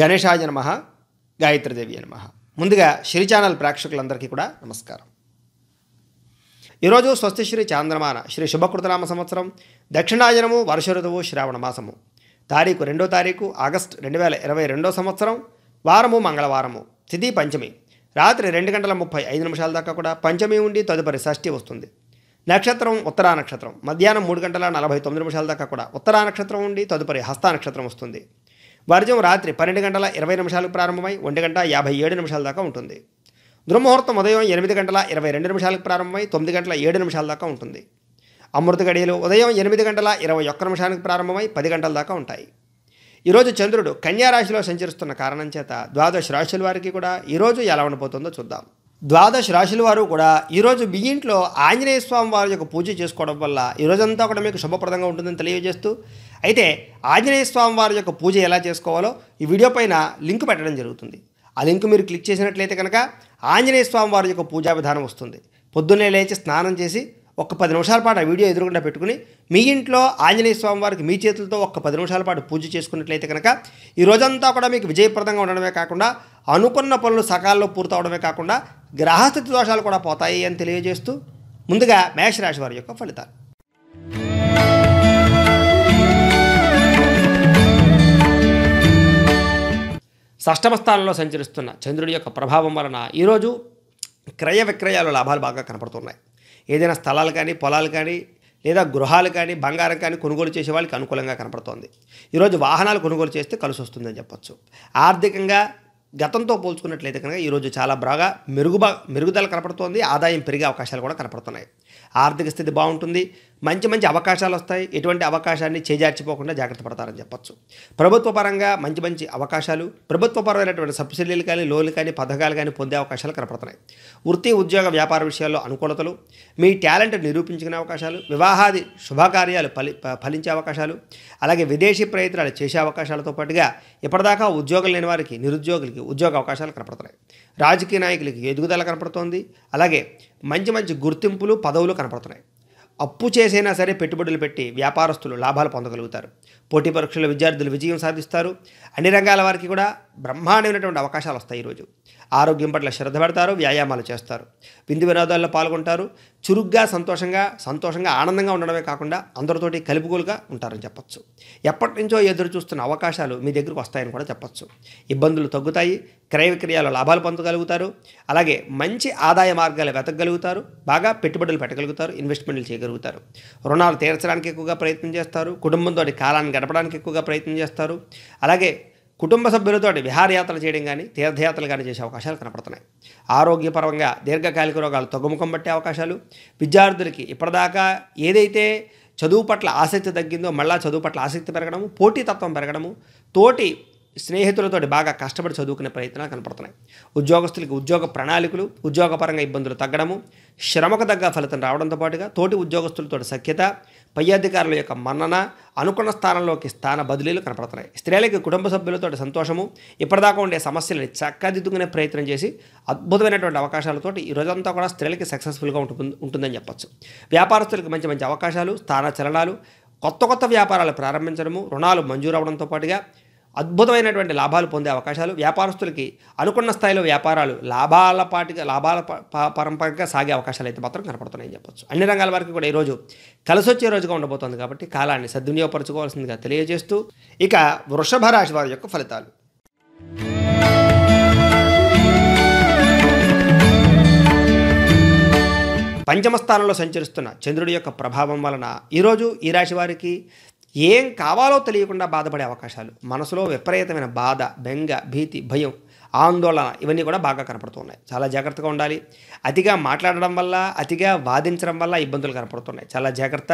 గణేశాయ నమ గాయత్రిదేవి నమ ముందుగా శ్రీ ఛానల్ ప్రేక్షకులందరికీ కూడా నమస్కారం ఈరోజు స్వస్తి శ్రీ చాంద్రమాన శ్రీ శుభకృతనామ సంవత్సరం దక్షిణాయనము వర్ష ఋతువు శ్రావణ మాసము తారీఖు రెండో తారీఖు ఆగస్ట్ రెండు వేల ఇరవై రెండో సంవత్సరం వారము మంగళవారము తిథి పంచమి రాత్రి రెండు గంటల ముప్పై ఐదు నిమిషాల దాకా కూడా పంచమి ఉండి తదుపరి షష్ఠి వస్తుంది నక్షత్రం ఉత్తరా నక్షత్రం మధ్యాహ్నం మూడు గంటల నలభై తొమ్మిది నిమిషాల దాకా కూడా ఉత్తరా నక్షత్రం ఉండి తదుపరి హస్తా నక్షత్రం వస్తుంది వర్జం రాత్రి పన్నెండు గంటల ఇరవై నిమిషాలకు ప్రారంభమై ఒంటి గంట యాభై ఏడు నిమిషాల దాకా ఉంటుంది దుర్ముహూర్తం ఉదయం ఎనిమిది గంటల ఇరవై రెండు నిమిషాలకు ప్రారంభమై తొమ్మిది గంటల ఏడు నిమిషాల దాకా ఉంటుంది అమృత గడియలు ఉదయం ఎనిమిది గంటల ఇరవై ఒక్క నిమిషానికి ప్రారంభమై పది గంటల దాకా ఉంటాయి ఈరోజు చంద్రుడు కన్యారాశిలో సంచరిస్తున్న కారణం చేత ద్వాదశ రాశుల వారికి కూడా ఈరోజు ఎలా ఉండబోతుందో చూద్దాం ద్వాదశ రాశుల వారు కూడా ఈరోజు మీ ఇంట్లో ఆంజనేయ స్వామి వారి యొక్క పూజ చేసుకోవడం వల్ల ఈరోజంతా కూడా మీకు శుభప్రదంగా ఉంటుందని తెలియజేస్తూ అయితే ఆంజనేయ స్వామి వారి యొక్క పూజ ఎలా చేసుకోవాలో ఈ వీడియో పైన లింక్ పెట్టడం జరుగుతుంది ఆ లింక్ మీరు క్లిక్ చేసినట్లయితే కనుక ఆంజనేయ స్వామి వారి యొక్క పూజా విధానం వస్తుంది పొద్దున్నే లేచి స్నానం చేసి ఒక పది నిమిషాల పాటు ఆ వీడియో ఎదురుకుండా పెట్టుకుని మీ ఇంట్లో ఆంజనేయ స్వామి వారికి మీ చేతులతో ఒక పది నిమిషాల పాటు పూజ చేసుకున్నట్లయితే కనుక ఈ రోజంతా కూడా మీకు విజయప్రదంగా ఉండడమే కాకుండా అనుకున్న పనులు సకాలంలో పూర్తవడమే కాకుండా గ్రహస్థితి దోషాలు కూడా పోతాయి అని తెలియజేస్తూ ముందుగా మేషరాశి వారి యొక్క ఫలితాలు షష్టమ స్థానంలో సంచరిస్తున్న చంద్రుడి యొక్క ప్రభావం వలన ఈరోజు క్రయ విక్రయాలు లాభాలు బాగా కనపడుతున్నాయి ఏదైనా స్థలాలు కానీ పొలాలు కానీ లేదా గృహాలు కానీ బంగారం కానీ కొనుగోలు చేసే వాళ్ళకి అనుకూలంగా కనపడుతోంది ఈరోజు వాహనాలు కొనుగోలు చేస్తే కలిసి వస్తుందని చెప్పొచ్చు ఆర్థికంగా గతంతో పోల్చుకున్నట్లయితే కనుక ఈరోజు చాలా బాగా మెరుగుబా మెరుగుదల కనపడుతోంది ఆదాయం పెరిగే అవకాశాలు కూడా కనపడుతున్నాయి ఆర్థిక స్థితి బాగుంటుంది మంచి మంచి అవకాశాలు వస్తాయి ఎటువంటి అవకాశాన్ని చేజార్చిపోకుండా జాగ్రత్త పడతారని చెప్పచ్చు ప్రభుత్వ పరంగా మంచి మంచి అవకాశాలు ప్రభుత్వ పరమైనటువంటి సబ్సిడీలు కానీ లోన్లు కానీ పథకాలు కానీ పొందే అవకాశాలు కనపడుతున్నాయి వృత్తి ఉద్యోగ వ్యాపార విషయాల్లో అనుకూలతలు మీ టాలెంట్ నిరూపించుకునే అవకాశాలు వివాహాది శుభకార్యాలు ఫలి ఫలించే అవకాశాలు అలాగే విదేశీ ప్రయత్నాలు చేసే అవకాశాలతో పాటుగా ఇప్పటిదాకా ఉద్యోగం లేని వారికి నిరుద్యోగులకి ఉద్యోగ అవకాశాలు కనపడుతున్నాయి రాజకీయ నాయకులకి ఎదుగుదల కనపడుతోంది అలాగే మంచి మంచి గుర్తింపులు పదవులు కనపడుతున్నాయి అప్పు చేసైనా సరే పెట్టుబడులు పెట్టి వ్యాపారస్తులు లాభాలు పొందగలుగుతారు పోటీ పరీక్షల విద్యార్థులు విజయం సాధిస్తారు అన్ని రంగాల వారికి కూడా బ్రహ్మాండమైనటువంటి అవకాశాలు వస్తాయి ఈరోజు ఆరోగ్యం పట్ల శ్రద్ధ పెడతారు వ్యాయామాలు చేస్తారు విందు వినోదాల్లో పాల్గొంటారు చురుగ్గా సంతోషంగా సంతోషంగా ఆనందంగా ఉండడమే కాకుండా అందరితోటి కలుపుగోలుగా ఉంటారని చెప్పచ్చు ఎప్పటి నుంచో ఎదురు చూస్తున్న అవకాశాలు మీ దగ్గరకు వస్తాయని కూడా చెప్పచ్చు ఇబ్బందులు తగ్గుతాయి క్రయ విక్రయాలు లాభాలు పొందగలుగుతారు అలాగే మంచి ఆదాయ మార్గాలు వెతకగలుగుతారు బాగా పెట్టుబడులు పెట్టగలుగుతారు ఇన్వెస్ట్మెంట్లు చేయగలుగుతారు రుణాలు తీర్చడానికి ఎక్కువగా ప్రయత్నం చేస్తారు కుటుంబంతో కాలాన్ని గడపడానికి ఎక్కువగా ప్రయత్నం చేస్తారు అలాగే కుటుంబ సభ్యులతో విహారయాత్రలు చేయడం కానీ తీర్థయాత్రలు కానీ చేసే అవకాశాలు కనపడుతున్నాయి ఆరోగ్యపరంగా దీర్ఘకాలిక రోగాలు తగ్గుముఖం పట్టే అవకాశాలు విద్యార్థులకి ఇప్పటిదాకా ఏదైతే చదువు పట్ల ఆసక్తి తగ్గిందో మళ్ళా చదువు పట్ల ఆసక్తి పెరగడము పోటీతత్వం పెరగడము తోటి స్నేహితులతోటి బాగా కష్టపడి చదువుకునే ప్రయత్నాలు కనపడుతున్నాయి ఉద్యోగస్తులకి ఉద్యోగ ప్రణాళికలు ఉద్యోగపరంగా ఇబ్బందులు తగ్గడము శ్రమకు తగ్గ ఫలితం రావడంతో పాటుగా తోటి ఉద్యోగస్తులతో సఖ్యత పై అధికారుల యొక్క మన్నన అనుకున్న స్థానంలోకి స్థాన బదిలీలు కనపడుతున్నాయి స్త్రీలకి కుటుంబ సభ్యులతో సంతోషము ఇప్పటిదాకా ఉండే సమస్యలను చక్కదిద్దుకునే ప్రయత్నం చేసి అద్భుతమైనటువంటి అవకాశాలతో ఈ రోజంతా కూడా స్త్రీలకి సక్సెస్ఫుల్గా ఉంటుంది ఉంటుందని చెప్పొచ్చు వ్యాపారస్తులకు మంచి మంచి అవకాశాలు స్థాన చలనాలు కొత్త కొత్త వ్యాపారాలు ప్రారంభించడము రుణాలు మంజూరు అవడంతో పాటుగా అద్భుతమైనటువంటి లాభాలు పొందే అవకాశాలు వ్యాపారస్తులకి అనుకున్న స్థాయిలో వ్యాపారాలు లాభాల పాటిగా లాభాల పరంపరగా సాగే అవకాశాలు అయితే మాత్రం కనపడుతున్నాయని చెప్పొచ్చు అన్ని రంగాల వారికి కూడా ఈరోజు కలిసొచ్చే రోజుగా ఉండబోతోంది కాబట్టి కాలాన్ని సద్వినియోగపరచుకోవాల్సిందిగా తెలియజేస్తూ ఇక వృషభ రాశి వారి యొక్క ఫలితాలు పంచమ స్థానంలో సంచరిస్తున్న చంద్రుడి యొక్క ప్రభావం వలన ఈరోజు ఈ రాశి వారికి ఏం కావాలో తెలియకుండా బాధపడే అవకాశాలు మనసులో విపరీతమైన బాధ బెంగ భీతి భయం ఆందోళన ఇవన్నీ కూడా బాగా కనపడుతున్నాయి చాలా జాగ్రత్తగా ఉండాలి అతిగా మాట్లాడడం వల్ల అతిగా వాదించడం వల్ల ఇబ్బందులు కనపడుతున్నాయి చాలా జాగ్రత్త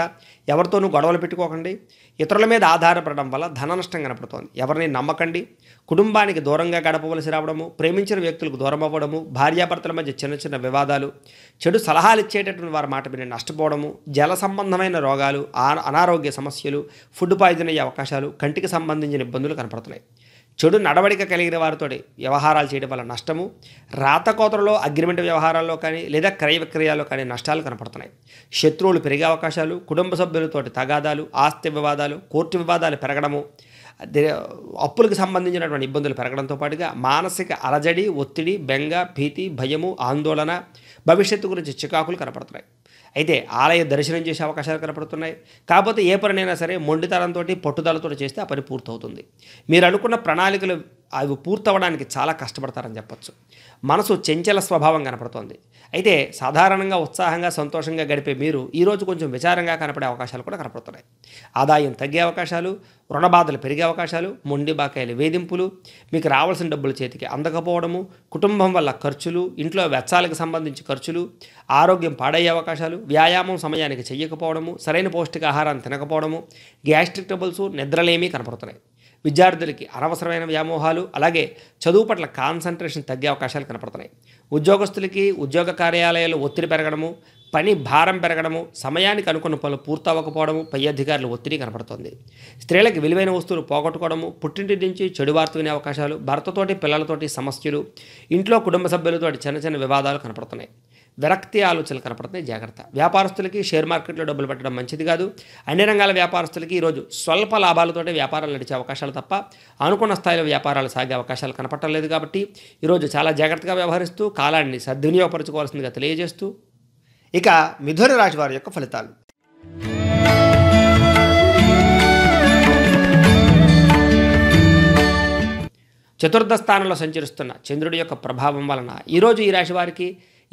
ఎవరితోనూ గొడవలు పెట్టుకోకండి ఇతరుల మీద ఆధారపడడం వల్ల ధన నష్టం కనపడుతోంది ఎవరిని నమ్మకండి కుటుంబానికి దూరంగా గడపవలసి రావడము ప్రేమించిన వ్యక్తులకు దూరం అవ్వడము భార్యాభర్తల మధ్య చిన్న చిన్న వివాదాలు చెడు సలహాలు ఇచ్చేటటువంటి వారి మాట విని నష్టపోవడము జల సంబంధమైన రోగాలు అనారోగ్య సమస్యలు ఫుడ్ పాయిజన్ అయ్యే అవకాశాలు కంటికి సంబంధించిన ఇబ్బందులు కనపడుతున్నాయి చెడు నడవడిక కలిగిన వారితో వ్యవహారాలు చేయడం వల్ల నష్టము రాతకోతలలో అగ్రిమెంట్ వ్యవహారాల్లో కానీ లేదా క్రయ విక్రయాల్లో కానీ నష్టాలు కనపడుతున్నాయి శత్రువులు పెరిగే అవకాశాలు కుటుంబ సభ్యులతోటి తగాదాలు ఆస్తి వివాదాలు కోర్టు వివాదాలు పెరగడము అప్పులకు సంబంధించినటువంటి ఇబ్బందులు పెరగడంతో పాటుగా మానసిక అలజడి ఒత్తిడి బెంగ భీతి భయము ఆందోళన భవిష్యత్తు గురించి చికాకులు కనపడుతున్నాయి అయితే ఆలయ దర్శనం చేసే అవకాశాలు కనపడుతున్నాయి కాకపోతే ఏ పనినైనా సరే మొండితనంతో పట్టుదలతో చేస్తే ఆ పని పూర్తవుతుంది మీరు అనుకున్న ప్రణాళికలు అవి పూర్తవడానికి చాలా కష్టపడతారని చెప్పచ్చు మనసు చెంచల స్వభావం కనపడుతోంది అయితే సాధారణంగా ఉత్సాహంగా సంతోషంగా గడిపే మీరు ఈరోజు కొంచెం విచారంగా కనపడే అవకాశాలు కూడా కనపడుతున్నాయి ఆదాయం తగ్గే అవకాశాలు రుణబాధలు పెరిగే అవకాశాలు మొండి బాకాయలు వేధింపులు మీకు రావాల్సిన డబ్బులు చేతికి అందకపోవడము కుటుంబం వల్ల ఖర్చులు ఇంట్లో వెచ్చాలకు సంబంధించి ఖర్చులు ఆరోగ్యం పాడయ్యే అవకాశాలు వ్యాయామం సమయానికి చెయ్యకపోవడము సరైన పౌష్టికాహారాన్ని తినకపోవడము గ్యాస్ట్రిక్ ట్రబుల్స్ నిద్రలేమీ కనపడుతున్నాయి విద్యార్థులకి అనవసరమైన వ్యామోహాలు అలాగే చదువు పట్ల కాన్సన్ట్రేషన్ తగ్గే అవకాశాలు కనపడుతున్నాయి ఉద్యోగస్తులకి ఉద్యోగ కార్యాలయాలు ఒత్తిడి పెరగడము పని భారం పెరగడము సమయానికి అనుకున్న పనులు పూర్తవ్వకపోవడము పై అధికారుల ఒత్తిడి కనపడుతోంది స్త్రీలకు విలువైన వస్తువులు పోగొట్టుకోవడము పుట్టింటి నుంచి చెడు వార్త వినే అవకాశాలు భర్తతోటి పిల్లలతోటి సమస్యలు ఇంట్లో కుటుంబ సభ్యులతోటి చిన్న చిన్న వివాదాలు కనపడుతున్నాయి విరక్తి ఆలోచనలు కనపడతాయి జాగ్రత్త వ్యాపారస్తులకి షేర్ మార్కెట్లో డబ్బులు పెట్టడం మంచిది కాదు అన్ని రంగాల వ్యాపారస్తులకి ఈరోజు స్వల్ప లాభాలతోటే వ్యాపారాలు నడిచే అవకాశాలు తప్ప అనుకున్న స్థాయిలో వ్యాపారాలు సాగే అవకాశాలు కనపడటం లేదు కాబట్టి ఈరోజు చాలా జాగ్రత్తగా వ్యవహరిస్తూ కాలాన్ని సద్వినియోగపరచుకోవాల్సిందిగా తెలియజేస్తూ ఇక మిథున రాశి వారి యొక్క ఫలితాలు చతుర్థ స్థానంలో సంచరిస్తున్న చంద్రుడి యొక్క ప్రభావం వలన ఈరోజు ఈ రాశి వారికి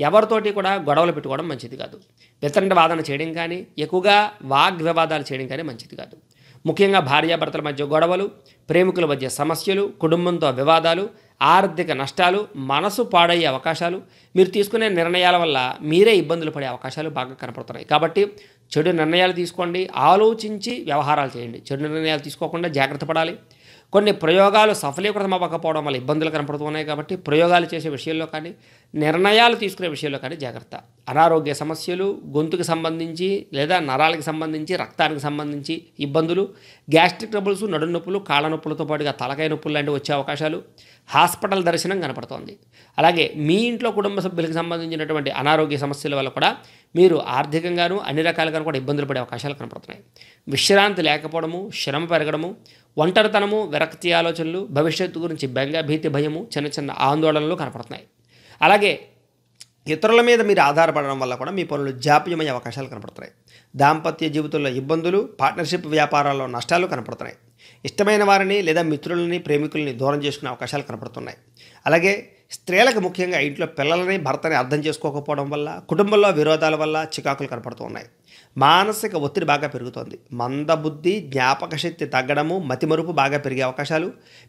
ఎవరితోటి కూడా గొడవలు పెట్టుకోవడం మంచిది కాదు వ్యతిరేక వాదన చేయడం కానీ ఎక్కువగా వాగ్వివాదాలు చేయడం కానీ మంచిది కాదు ముఖ్యంగా భార్యాభర్తల మధ్య గొడవలు ప్రేమికుల మధ్య సమస్యలు కుటుంబంతో వివాదాలు ఆర్థిక నష్టాలు మనసు పాడయ్యే అవకాశాలు మీరు తీసుకునే నిర్ణయాల వల్ల మీరే ఇబ్బందులు పడే అవకాశాలు బాగా కనపడుతున్నాయి కాబట్టి చెడు నిర్ణయాలు తీసుకోండి ఆలోచించి వ్యవహారాలు చేయండి చెడు నిర్ణయాలు తీసుకోకుండా జాగ్రత్త పడాలి కొన్ని ప్రయోగాలు సఫలీకృతం అవ్వకపోవడం వల్ల ఇబ్బందులు కనపడుతున్నాయి కాబట్టి ప్రయోగాలు చేసే విషయంలో కానీ నిర్ణయాలు తీసుకునే విషయంలో కానీ జాగ్రత్త అనారోగ్య సమస్యలు గొంతుకి సంబంధించి లేదా నరాలకు సంబంధించి రక్తానికి సంబంధించి ఇబ్బందులు గ్యాస్ట్రిక్ ట్రబుల్స్ నడునొప్పులు కాళ్ళ నొప్పులతో పాటుగా తలకాయ నొప్పులు లాంటివి వచ్చే అవకాశాలు హాస్పిటల్ దర్శనం కనపడుతోంది అలాగే మీ ఇంట్లో కుటుంబ సభ్యులకు సంబంధించినటువంటి అనారోగ్య సమస్యల వల్ల కూడా మీరు ఆర్థికంగాను అన్ని రకాలుగాను కూడా ఇబ్బందులు పడే అవకాశాలు కనపడుతున్నాయి విశ్రాంతి లేకపోవడము శ్రమ పెరగడము ఒంటరితనము విరక్తి ఆలోచనలు భవిష్యత్తు గురించి బెంగ భీతి భయము చిన్న చిన్న ఆందోళనలు కనపడుతున్నాయి అలాగే ఇతరుల మీద మీరు ఆధారపడడం వల్ల కూడా మీ పనులు జాప్యమయ్యే అవకాశాలు కనపడుతున్నాయి దాంపత్య జీవితంలో ఇబ్బందులు పార్ట్నర్షిప్ వ్యాపారాల్లో నష్టాలు కనపడుతున్నాయి ఇష్టమైన వారిని లేదా మిత్రులని ప్రేమికుల్ని దూరం చేసుకునే అవకాశాలు కనపడుతున్నాయి అలాగే స్త్రీలకు ముఖ్యంగా ఇంట్లో పిల్లలని భర్తని అర్థం చేసుకోకపోవడం వల్ల కుటుంబంలో విరోధాల వల్ల చికాకులు కనపడుతూ ఉన్నాయి మానసిక ఒత్తిడి బాగా పెరుగుతోంది మందబుద్ధి జ్ఞాపక శక్తి తగ్గడము మతిమరుపు బాగా పెరిగే అవకాశాలు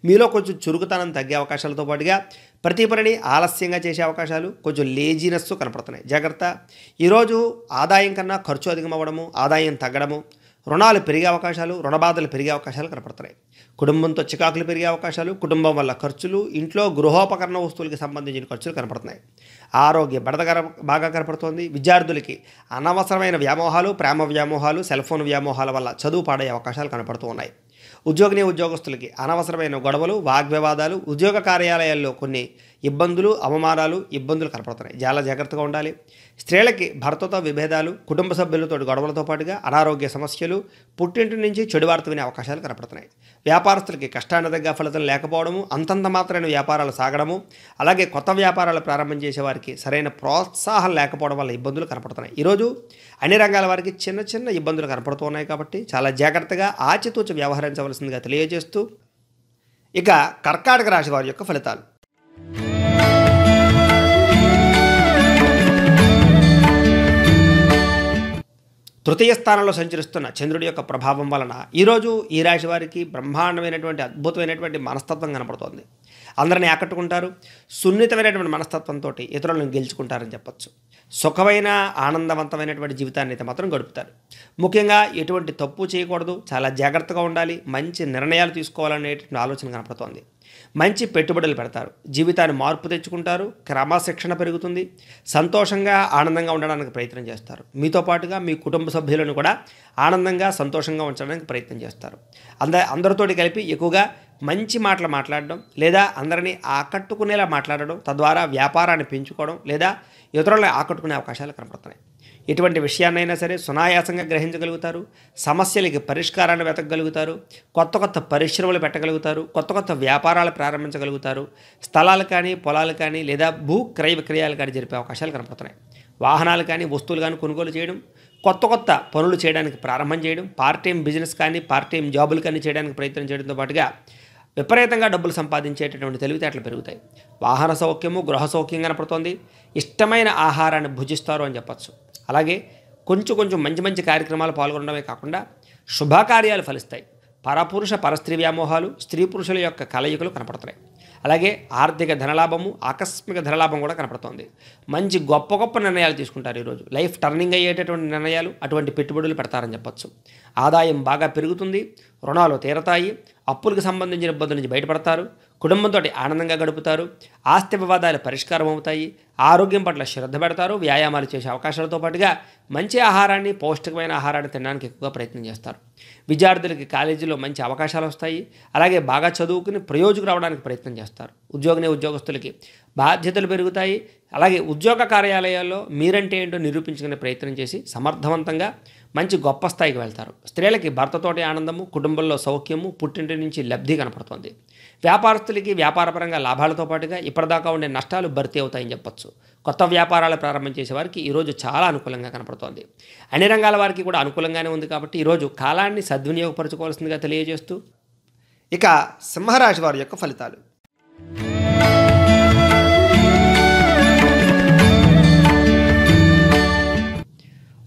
మీలో కొంచెం చురుకుతనం తగ్గే అవకాశాలతో పాటుగా ప్రతి పనిని ఆలస్యంగా చేసే అవకాశాలు కొంచెం లేజీనెస్ కనపడుతున్నాయి జాగ్రత్త ఈరోజు ఆదాయం కన్నా ఖర్చు అధికమవ్వడము ఆదాయం తగ్గడము రుణాలు పెరిగే అవకాశాలు రుణబాధలు పెరిగే అవకాశాలు కనపడుతున్నాయి కుటుంబంతో చికాకులు పెరిగే అవకాశాలు కుటుంబం వల్ల ఖర్చులు ఇంట్లో గృహోపకరణ వస్తువులకి సంబంధించిన ఖర్చులు కనపడుతున్నాయి ఆరోగ్య బడద బాగా కనపడుతోంది విద్యార్థులకి అనవసరమైన వ్యామోహాలు ప్రేమ వ్యామోహాలు సెల్ ఫోన్ వ్యామోహాల వల్ల చదువు పాడే అవకాశాలు కనపడుతూ ఉన్నాయి ఉద్యోగిని ఉద్యోగస్తులకి అనవసరమైన గొడవలు వాగ్వివాదాలు ఉద్యోగ కార్యాలయాల్లో కొన్ని ఇబ్బందులు అవమానాలు ఇబ్బందులు కనపడుతున్నాయి చాలా జాగ్రత్తగా ఉండాలి స్త్రీలకి భర్తతో విభేదాలు కుటుంబ సభ్యులతో గొడవలతో పాటుగా అనారోగ్య సమస్యలు పుట్టింటి నుంచి చెడు వార్త వినే అవకాశాలు కనపడుతున్నాయి వ్యాపారస్తులకి కష్టానదగ్గ ఫలితం లేకపోవడము అంతంత మాత్రమైన వ్యాపారాలు సాగడము అలాగే కొత్త వ్యాపారాలు ప్రారంభం చేసే వారికి సరైన ప్రోత్సాహం లేకపోవడం వల్ల ఇబ్బందులు కనపడుతున్నాయి ఈరోజు అన్ని రంగాల వారికి చిన్న చిన్న ఇబ్బందులు కనపడుతున్నాయి కాబట్టి చాలా జాగ్రత్తగా ఆచితూచి వ్యవహరించవలసిందిగా తెలియజేస్తూ ఇక కర్కాటక రాశి వారి యొక్క ఫలితాలు తృతీయ స్థానంలో సంచరిస్తున్న చంద్రుడి యొక్క ప్రభావం వలన ఈరోజు ఈ రాశి వారికి బ్రహ్మాండమైనటువంటి అద్భుతమైనటువంటి మనస్తత్వం కనపడుతోంది అందరిని ఆకట్టుకుంటారు సున్నితమైనటువంటి మనస్తత్వంతో ఇతరులను గెలుచుకుంటారని చెప్పచ్చు సుఖమైన ఆనందవంతమైనటువంటి జీవితాన్ని అయితే మాత్రం గడుపుతారు ముఖ్యంగా ఎటువంటి తప్పు చేయకూడదు చాలా జాగ్రత్తగా ఉండాలి మంచి నిర్ణయాలు తీసుకోవాలనేటువంటి ఆలోచన కనపడుతోంది మంచి పెట్టుబడులు పెడతారు జీవితాన్ని మార్పు తెచ్చుకుంటారు క్రమశిక్షణ పెరుగుతుంది సంతోషంగా ఆనందంగా ఉండడానికి ప్రయత్నం చేస్తారు మీతో పాటుగా మీ కుటుంబ సభ్యులను కూడా ఆనందంగా సంతోషంగా ఉంచడానికి ప్రయత్నం చేస్తారు అంద అందరితోటి కలిపి ఎక్కువగా మంచి మాటలు మాట్లాడడం లేదా అందరినీ ఆకట్టుకునేలా మాట్లాడడం తద్వారా వ్యాపారాన్ని పెంచుకోవడం లేదా ఇతరులను ఆకట్టుకునే అవకాశాలు కనపడుతున్నాయి ఎటువంటి విషయాన్నైనా సరే సునాయాసంగా గ్రహించగలుగుతారు సమస్యలకి పరిష్కారాన్ని వెతకగలుగుతారు కొత్త కొత్త పరిశ్రమలు పెట్టగలుగుతారు కొత్త కొత్త వ్యాపారాలు ప్రారంభించగలుగుతారు స్థలాలు కానీ పొలాలు కానీ లేదా భూ క్రయ విక్రయాలు కానీ జరిపే అవకాశాలు కనపడుతున్నాయి వాహనాలు కానీ వస్తువులు కానీ కొనుగోలు చేయడం కొత్త కొత్త పనులు చేయడానికి ప్రారంభం చేయడం పార్ట్ టైం బిజినెస్ కానీ పార్ట్ టైం జాబులు కానీ చేయడానికి ప్రయత్నం చేయడంతో పాటుగా విపరీతంగా డబ్బులు సంపాదించేటటువంటి తెలివితేటలు పెరుగుతాయి వాహన సౌఖ్యము గృహ సౌఖ్యం కనపడుతోంది ఇష్టమైన ఆహారాన్ని భుజిస్తారు అని చెప్పచ్చు అలాగే కొంచెం కొంచెం మంచి మంచి కార్యక్రమాలు పాల్గొనడమే కాకుండా శుభకార్యాలు ఫలిస్తాయి పరపురుష పరస్త్రీ వ్యామోహాలు స్త్రీ పురుషుల యొక్క కలయికలు కనపడుతున్నాయి అలాగే ఆర్థిక ధనలాభము ఆకస్మిక ధనలాభం కూడా కనపడుతోంది మంచి గొప్ప గొప్ప నిర్ణయాలు తీసుకుంటారు ఈరోజు లైఫ్ టర్నింగ్ అయ్యేటటువంటి నిర్ణయాలు అటువంటి పెట్టుబడులు పెడతారని చెప్పచ్చు ఆదాయం బాగా పెరుగుతుంది రుణాలు తీరతాయి అప్పులకు సంబంధించిన ఇబ్బందుల నుంచి బయటపడతారు కుటుంబంతో ఆనందంగా గడుపుతారు ఆస్తి వివాదాలు పరిష్కారం అవుతాయి ఆరోగ్యం పట్ల శ్రద్ధ పెడతారు వ్యాయామాలు చేసే అవకాశాలతో పాటుగా మంచి ఆహారాన్ని పౌష్టికమైన ఆహారాన్ని తినడానికి ఎక్కువగా ప్రయత్నం చేస్తారు విద్యార్థులకి కాలేజీలో మంచి అవకాశాలు వస్తాయి అలాగే బాగా చదువుకుని ప్రయోజకులు రావడానికి ప్రయత్నం చేస్తారు ఉద్యోగిని ఉద్యోగస్తులకి బాధ్యతలు పెరుగుతాయి అలాగే ఉద్యోగ కార్యాలయాల్లో మీరంటే ఏంటో నిరూపించుకునే ప్రయత్నం చేసి సమర్థవంతంగా మంచి గొప్ప స్థాయికి వెళ్తారు స్త్రీలకి భర్తతోటి ఆనందము కుటుంబంలో సౌఖ్యము పుట్టింటి నుంచి లబ్ధి కనపడుతుంది వ్యాపారస్తులకి వ్యాపారపరంగా లాభాలతో పాటుగా ఇప్పటిదాకా ఉండే నష్టాలు భర్తీ అవుతాయని చెప్పొచ్చు కొత్త వ్యాపారాలు ప్రారంభం చేసేవారికి ఈరోజు చాలా అనుకూలంగా కనపడుతోంది అన్ని రంగాల వారికి కూడా అనుకూలంగానే ఉంది కాబట్టి ఈరోజు కాలాన్ని సద్వినియోగపరచుకోవాల్సిందిగా తెలియజేస్తూ ఇక సింహరాశి వారి యొక్క ఫలితాలు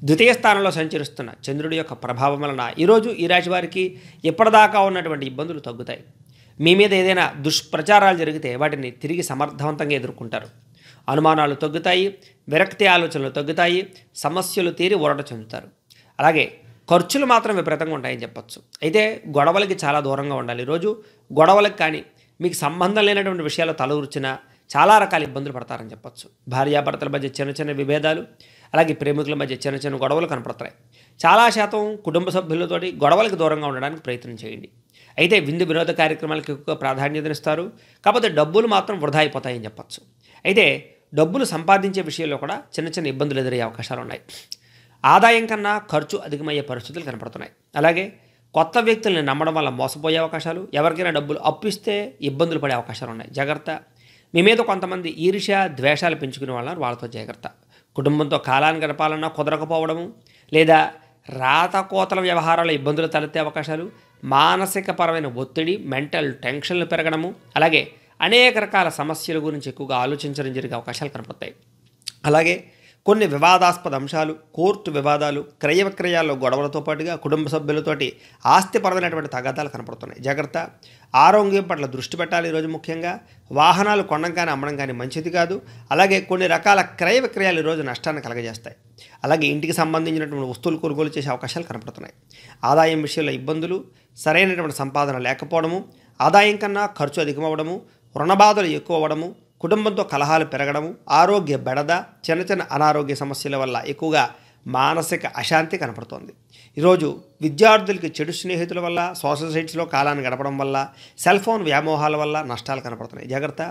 ద్వితీయ స్థానంలో సంచరిస్తున్న చంద్రుడి యొక్క ప్రభావం వలన ఈరోజు ఈ రాశి వారికి ఇప్పటిదాకా ఉన్నటువంటి ఇబ్బందులు తగ్గుతాయి మీ మీద ఏదైనా దుష్ప్రచారాలు జరిగితే వాటిని తిరిగి సమర్థవంతంగా ఎదుర్కొంటారు అనుమానాలు తగ్గుతాయి విరక్తి ఆలోచనలు తగ్గుతాయి సమస్యలు తీరి ఊరట చెందుతారు అలాగే ఖర్చులు మాత్రం విపరీతంగా ఉంటాయని చెప్పచ్చు అయితే గొడవలకి చాలా దూరంగా ఉండాలి ఈరోజు గొడవలకు కానీ మీకు సంబంధం లేనటువంటి విషయాలు తలూర్చినా చాలా రకాల ఇబ్బందులు పడతారని చెప్పచ్చు భార్యాభర్తల మధ్య చిన్న చిన్న విభేదాలు అలాగే ప్రేమికుల మధ్య చిన్న చిన్న గొడవలు కనపడతాయి చాలా శాతం కుటుంబ సభ్యులతోటి గొడవలకు దూరంగా ఉండడానికి ప్రయత్నం చేయండి అయితే విందు వినోద కార్యక్రమాలకు ఎక్కువ ప్రాధాన్యతనిస్తారు కాకపోతే డబ్బులు మాత్రం వృధా అయిపోతాయని చెప్పచ్చు అయితే డబ్బులు సంపాదించే విషయంలో కూడా చిన్న చిన్న ఇబ్బందులు ఎదురయ్యే అవకాశాలు ఉన్నాయి ఆదాయం కన్నా ఖర్చు అధికమయ్యే పరిస్థితులు కనపడుతున్నాయి అలాగే కొత్త వ్యక్తుల్ని నమ్మడం వల్ల మోసపోయే అవకాశాలు ఎవరికైనా డబ్బులు అప్పిస్తే ఇబ్బందులు పడే అవకాశాలు ఉన్నాయి జాగ్రత్త మీ మీద కొంతమంది ఈర్ష్య ద్వేషాలు పెంచుకునే వాళ్ళని వాళ్ళతో జాగ్రత్త కుటుంబంతో కాలాన్ని గడపాలన్నా కుదరకపోవడము లేదా రాతకోతల వ్యవహారాల ఇబ్బందులు తలెత్తే అవకాశాలు మానసికపరమైన ఒత్తిడి మెంటల్ టెన్షన్లు పెరగడము అలాగే అనేక రకాల సమస్యల గురించి ఎక్కువగా ఆలోచించడం జరిగే అవకాశాలు కనపడతాయి అలాగే కొన్ని వివాదాస్పద అంశాలు కోర్టు వివాదాలు క్రయ విక్రయాల్లో గొడవలతో పాటుగా కుటుంబ సభ్యులతోటి ఆస్తిపరమైనటువంటి తగాదాలు కనపడుతున్నాయి జాగ్రత్త ఆరోగ్యం పట్ల దృష్టి పెట్టాలి ఈరోజు ముఖ్యంగా వాహనాలు కొనడం కానీ అమ్మడం కానీ మంచిది కాదు అలాగే కొన్ని రకాల క్రయ విక్రయాలు ఈరోజు నష్టాన్ని కలగజేస్తాయి అలాగే ఇంటికి సంబంధించినటువంటి వస్తువులు కొనుగోలు చేసే అవకాశాలు కనపడుతున్నాయి ఆదాయం విషయంలో ఇబ్బందులు సరైనటువంటి సంపాదన లేకపోవడము ఆదాయం కన్నా ఖర్చు అధికమవ్వడము బాధలు ఎక్కువ అవ్వడము కుటుంబంతో కలహాలు పెరగడము ఆరోగ్య బెడద చిన్న చిన్న అనారోగ్య సమస్యల వల్ల ఎక్కువగా మానసిక అశాంతి కనపడుతోంది ఈరోజు విద్యార్థులకి చెడు స్నేహితుల వల్ల సోషల్ సైట్స్లో కాలాన్ని గడపడం వల్ల సెల్ ఫోన్ వ్యామోహాల వల్ల నష్టాలు కనపడుతున్నాయి జాగ్రత్త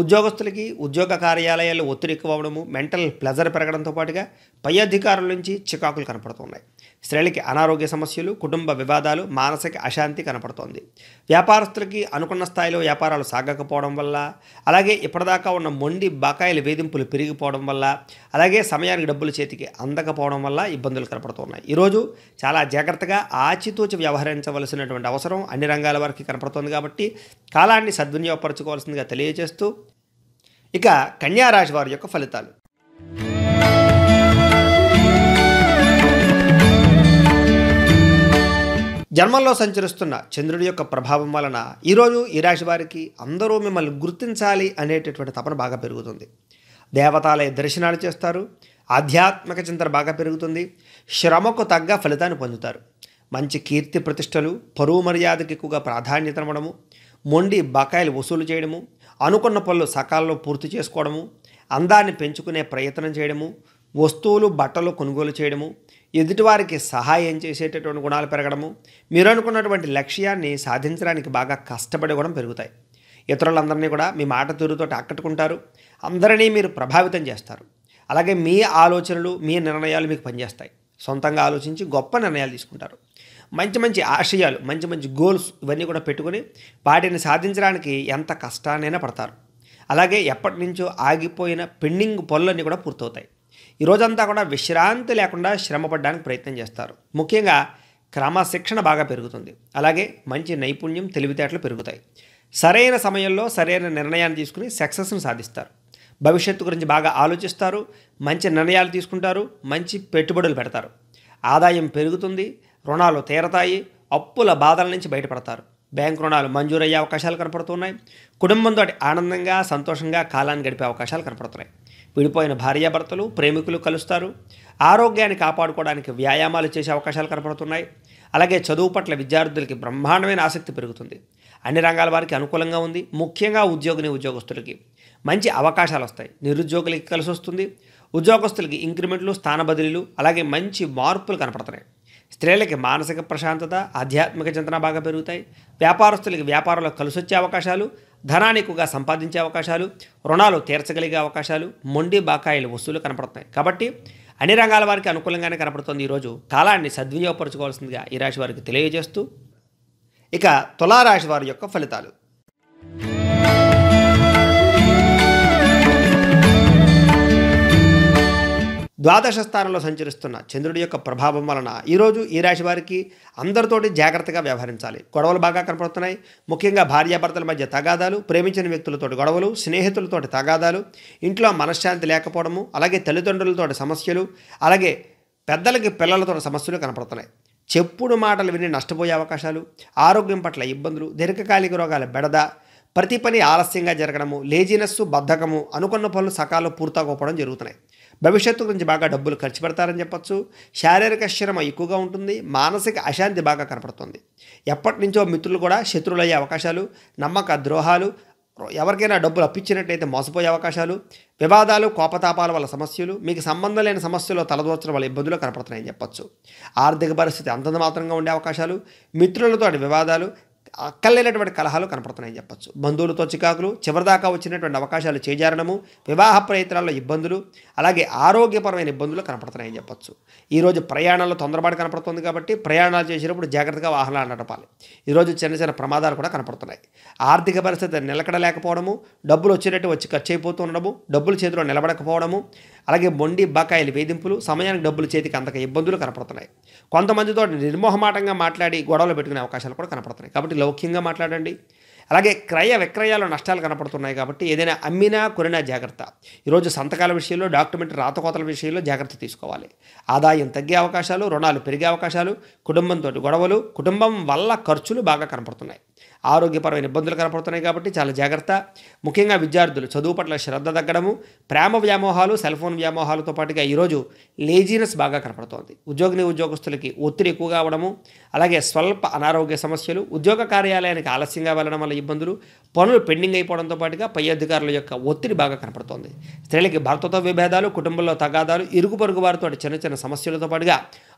ఉద్యోగస్తులకి ఉద్యోగ కార్యాలయాల్లో ఒత్తిడి ఎక్కువ అవడము మెంటల్ ప్లెజర్ పెరగడంతో పాటుగా పై అధికారుల నుంచి చికాకులు కనపడుతున్నాయి స్త్రీలకి అనారోగ్య సమస్యలు కుటుంబ వివాదాలు మానసిక అశాంతి కనపడుతోంది వ్యాపారస్తులకి అనుకున్న స్థాయిలో వ్యాపారాలు సాగకపోవడం వల్ల అలాగే ఇప్పటిదాకా ఉన్న మొండి బకాయిల వేధింపులు పెరిగిపోవడం వల్ల అలాగే సమయానికి డబ్బులు చేతికి అందకపోవడం వల్ల ఇబ్బందులు కనపడుతున్నాయి ఈరోజు చాలా జాగ్రత్తగా ఆచితూచి వ్యవహరించవలసినటువంటి అవసరం అన్ని రంగాల వారికి కనపడుతోంది కాబట్టి కాలాన్ని సద్వినియోగపరచుకోవాల్సిందిగా తెలియజేస్తూ ఇక కన్యారాశి వారి యొక్క ఫలితాలు జన్మంలో సంచరిస్తున్న చంద్రుడి యొక్క ప్రభావం వలన ఈరోజు ఈ రాశి వారికి అందరూ మిమ్మల్ని గుర్తించాలి అనేటటువంటి తపన బాగా పెరుగుతుంది దేవతాలయ దర్శనాలు చేస్తారు ఆధ్యాత్మిక చింతన బాగా పెరుగుతుంది శ్రమకు తగ్గ ఫలితాన్ని పొందుతారు మంచి కీర్తి ప్రతిష్టలు పరువు మర్యాదకి ఎక్కువగా ప్రాధాన్యత మొండి బకాయిలు వసూలు చేయడము అనుకున్న పనులు సకాలంలో పూర్తి చేసుకోవడము అందాన్ని పెంచుకునే ప్రయత్నం చేయడము వస్తువులు బట్టలు కొనుగోలు చేయడము ఎదుటివారికి సహాయం చేసేటటువంటి గుణాలు పెరగడము మీరు అనుకున్నటువంటి లక్ష్యాన్ని సాధించడానికి బాగా కష్టపడే గుణం పెరుగుతాయి ఇతరులందరినీ కూడా మీ మాట తీరుతో ఆకట్టుకుంటారు అందరినీ మీరు ప్రభావితం చేస్తారు అలాగే మీ ఆలోచనలు మీ నిర్ణయాలు మీకు పనిచేస్తాయి సొంతంగా ఆలోచించి గొప్ప నిర్ణయాలు తీసుకుంటారు మంచి మంచి ఆశయాలు మంచి మంచి గోల్స్ ఇవన్నీ కూడా పెట్టుకుని వాటిని సాధించడానికి ఎంత కష్టాన్నైనా పడతారు అలాగే ఎప్పటి నుంచో ఆగిపోయిన పెండింగ్ పనులన్నీ కూడా పూర్తవుతాయి ఈ రోజంతా కూడా విశ్రాంతి లేకుండా శ్రమపడడానికి ప్రయత్నం చేస్తారు ముఖ్యంగా క్రమశిక్షణ బాగా పెరుగుతుంది అలాగే మంచి నైపుణ్యం తెలివితేటలు పెరుగుతాయి సరైన సమయంలో సరైన నిర్ణయాన్ని తీసుకుని సక్సెస్ను సాధిస్తారు భవిష్యత్తు గురించి బాగా ఆలోచిస్తారు మంచి నిర్ణయాలు తీసుకుంటారు మంచి పెట్టుబడులు పెడతారు ఆదాయం పెరుగుతుంది రుణాలు తీరతాయి అప్పుల బాధల నుంచి బయటపడతారు బ్యాంక్ రుణాలు మంజూరయ్యే అవకాశాలు కనపడుతున్నాయి కుటుంబంతో ఆనందంగా సంతోషంగా కాలాన్ని గడిపే అవకాశాలు కనపడుతున్నాయి విడిపోయిన భార్యాభర్తలు ప్రేమికులు కలుస్తారు ఆరోగ్యాన్ని కాపాడుకోవడానికి వ్యాయామాలు చేసే అవకాశాలు కనపడుతున్నాయి అలాగే చదువు పట్ల విద్యార్థులకి బ్రహ్మాండమైన ఆసక్తి పెరుగుతుంది అన్ని రంగాల వారికి అనుకూలంగా ఉంది ముఖ్యంగా ఉద్యోగిని ఉద్యోగస్తులకి మంచి అవకాశాలు వస్తాయి నిరుద్యోగులకి కలిసి వస్తుంది ఉద్యోగస్తులకి ఇంక్రిమెంట్లు స్థాన బదిలీలు అలాగే మంచి మార్పులు కనపడుతున్నాయి స్త్రీలకి మానసిక ప్రశాంతత ఆధ్యాత్మిక చింతన బాగా పెరుగుతాయి వ్యాపారస్తులకి వ్యాపారంలో కలిసొచ్చే అవకాశాలు ధనాన్ని ఎక్కువగా సంపాదించే అవకాశాలు రుణాలు తీర్చగలిగే అవకాశాలు మొండి బాకాయిలు వస్తువులు కనపడుతున్నాయి కాబట్టి అన్ని రంగాల వారికి అనుకూలంగానే కనపడుతుంది ఈరోజు కాలాన్ని సద్వినియోగపరచుకోవాల్సిందిగా ఈ రాశి వారికి తెలియజేస్తూ ఇక తులారాశి వారి యొక్క ఫలితాలు ద్వాదశ స్థానంలో సంచరిస్తున్న చంద్రుడి యొక్క ప్రభావం వలన ఈరోజు ఈ రాశి వారికి అందరితోటి జాగ్రత్తగా వ్యవహరించాలి గొడవలు బాగా కనపడుతున్నాయి ముఖ్యంగా భార్యాభర్తల మధ్య తగాదాలు ప్రేమించిన వ్యక్తులతోటి గొడవలు స్నేహితులతోటి తగాదాలు ఇంట్లో మనశ్శాంతి లేకపోవడము అలాగే తల్లిదండ్రులతోటి సమస్యలు అలాగే పెద్దలకి పిల్లలతో సమస్యలు కనపడుతున్నాయి చెప్పుడు మాటలు విని నష్టపోయే అవకాశాలు ఆరోగ్యం పట్ల ఇబ్బందులు దీర్ఘకాలిక రోగాల బెడద ప్రతి పని ఆలస్యంగా జరగడము లేజినస్సు బద్ధకము అనుకున్న పనులు సకాలు పూర్తవకపోవడం జరుగుతున్నాయి భవిష్యత్తు గురించి బాగా డబ్బులు ఖర్చు పెడతారని చెప్పచ్చు శారీరక శ్రమ ఎక్కువగా ఉంటుంది మానసిక అశాంతి బాగా కనపడుతుంది ఎప్పటి నుంచో మిత్రులు కూడా శత్రువులయ్యే అవకాశాలు నమ్మక ద్రోహాలు ఎవరికైనా డబ్బులు అప్పించినట్లయితే మోసపోయే అవకాశాలు వివాదాలు కోపతాపాల వల్ల సమస్యలు మీకు సంబంధం లేని సమస్యలు తలదోచడం వల్ల ఇబ్బందులు కనపడుతున్నాయని చెప్పొచ్చు ఆర్థిక పరిస్థితి అంతంత మాత్రంగా ఉండే అవకాశాలు మిత్రులతో వివాదాలు అక్కర్లేనటువంటి కలహాలు కనపడుతున్నాయని చెప్పచ్చు బంధువులతో చికాకులు చివరిదాకా వచ్చినటువంటి అవకాశాలు చేజారణము వివాహ ప్రయత్నాల్లో ఇబ్బందులు అలాగే ఆరోగ్యపరమైన ఇబ్బందులు కనపడుతున్నాయని చెప్పచ్చు ఈరోజు ప్రయాణాల్లో తొందరపాటు కనపడుతుంది కాబట్టి ప్రయాణాలు చేసేటప్పుడు జాగ్రత్తగా వాహనాలు నడపాలి ఈరోజు చిన్న చిన్న ప్రమాదాలు కూడా కనపడుతున్నాయి ఆర్థిక పరిస్థితి నిలకడలేకపోవడము డబ్బులు వచ్చినట్టు వచ్చి ఖర్చు అయిపోతుండడము ఉండడము డబ్బులు చేతిలో నిలబడకపోవడము అలాగే మొండి బకాయిలు వేధింపులు సమయానికి డబ్బులు చేతికి అంతక ఇబ్బందులు కనపడుతున్నాయి కొంతమందితో నిర్మోహమాటంగా మాట్లాడి గొడవలు పెట్టుకునే అవకాశాలు కూడా కనపడుతున్నాయి కాబట్టి లౌక్యంగా మాట్లాడండి అలాగే క్రయ విక్రయాలు నష్టాలు కనపడుతున్నాయి కాబట్టి ఏదైనా అమ్మినా కొనినా జాగ్రత్త ఈరోజు సంతకాల విషయంలో డాక్యుమెంట్ రాతకోతల విషయంలో జాగ్రత్త తీసుకోవాలి ఆదాయం తగ్గే అవకాశాలు రుణాలు పెరిగే అవకాశాలు కుటుంబంతో గొడవలు కుటుంబం వల్ల ఖర్చులు బాగా కనపడుతున్నాయి ఆరోగ్యపరమైన ఇబ్బందులు కనపడుతున్నాయి కాబట్టి చాలా జాగ్రత్త ముఖ్యంగా విద్యార్థులు చదువు పట్ల శ్రద్ధ తగ్గడము ప్రేమ వ్యామోహాలు సెల్ ఫోన్ వ్యామోహాలతో పాటుగా ఈరోజు లేజీనెస్ బాగా కనపడుతోంది ఉద్యోగిని ఉద్యోగస్తులకి ఒత్తిడి ఎక్కువగా అవడము అలాగే స్వల్ప అనారోగ్య సమస్యలు ఉద్యోగ కార్యాలయానికి ఆలస్యంగా వెళ్ళడం వల్ల ఇబ్బందులు పనులు పెండింగ్ అయిపోవడంతో పాటుగా పై అధికారుల యొక్క ఒత్తిడి బాగా కనపడుతోంది స్త్రీలకి భర్తతో విభేదాలు కుటుంబంలో తగాదాలు ఇరుగు పొరుగు వారితో చిన్న చిన్న సమస్యలతో పాటుగా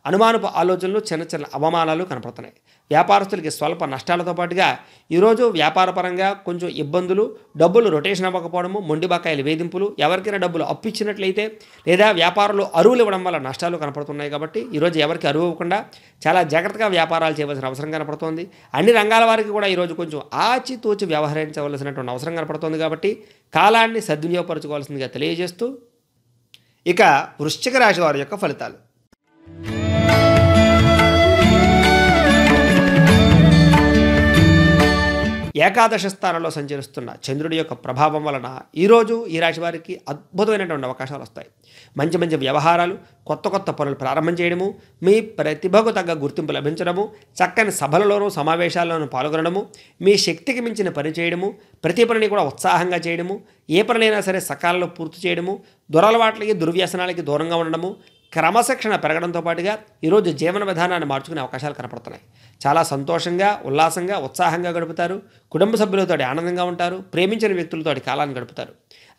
అనుమానపు ఆలోచనలు చిన్న చిన్న అవమానాలు కనపడుతున్నాయి వ్యాపారస్తులకి స్వల్ప నష్టాలతో పాటుగా ఈరోజు వ్యాపారపరంగా కొంచెం ఇబ్బందులు డబ్బులు రొటేషన్ అవ్వకపోవడము మొండి బకాయిల వేధింపులు ఎవరికైనా డబ్బులు అప్పించినట్లయితే లేదా వ్యాపారులు అరువులు ఇవ్వడం వల్ల నష్టాలు కనపడుతున్నాయి కాబట్టి ఈరోజు ఎవరికి అరువు ఇవ్వకుండా చాలా జాగ్రత్తగా వ్యాపారాలు చేయవలసిన అవసరం కనపడుతోంది అన్ని రంగాల వారికి కూడా ఈరోజు కొంచెం ఆచితూచి వ్యవహరించవలసినటువంటి అవసరం కనపడుతోంది కాబట్టి కాలాన్ని సద్వినియోగపరచుకోవాల్సిందిగా తెలియజేస్తూ ఇక వృశ్చిక రాశి వారి యొక్క ఫలితాలు ఏకాదశ స్థానంలో సంచరిస్తున్న చంద్రుడి యొక్క ప్రభావం వలన ఈరోజు ఈ రాశి వారికి అద్భుతమైనటువంటి అవకాశాలు వస్తాయి మంచి మంచి వ్యవహారాలు కొత్త కొత్త పనులు ప్రారంభం చేయడము మీ ప్రతిభకు తగ్గ గుర్తింపు లభించడము చక్కని సభలలోనూ సమావేశాల్లోనూ పాల్గొనడము మీ శక్తికి మించిన పని చేయడము ప్రతి పనిని కూడా ఉత్సాహంగా చేయడము ఏ పనినైనా సరే సకాలంలో పూర్తి చేయడము దురలవాట్లకి దుర్వ్యసనాలకి దూరంగా ఉండడము క్రమశిక్షణ పెరగడంతో పాటుగా ఈరోజు జీవన విధానాన్ని మార్చుకునే అవకాశాలు కనపడుతున్నాయి చాలా సంతోషంగా ఉల్లాసంగా ఉత్సాహంగా గడుపుతారు కుటుంబ సభ్యులతో ఆనందంగా ఉంటారు ప్రేమించిన వ్యక్తులతో కాలాన్ని గడుపుతారు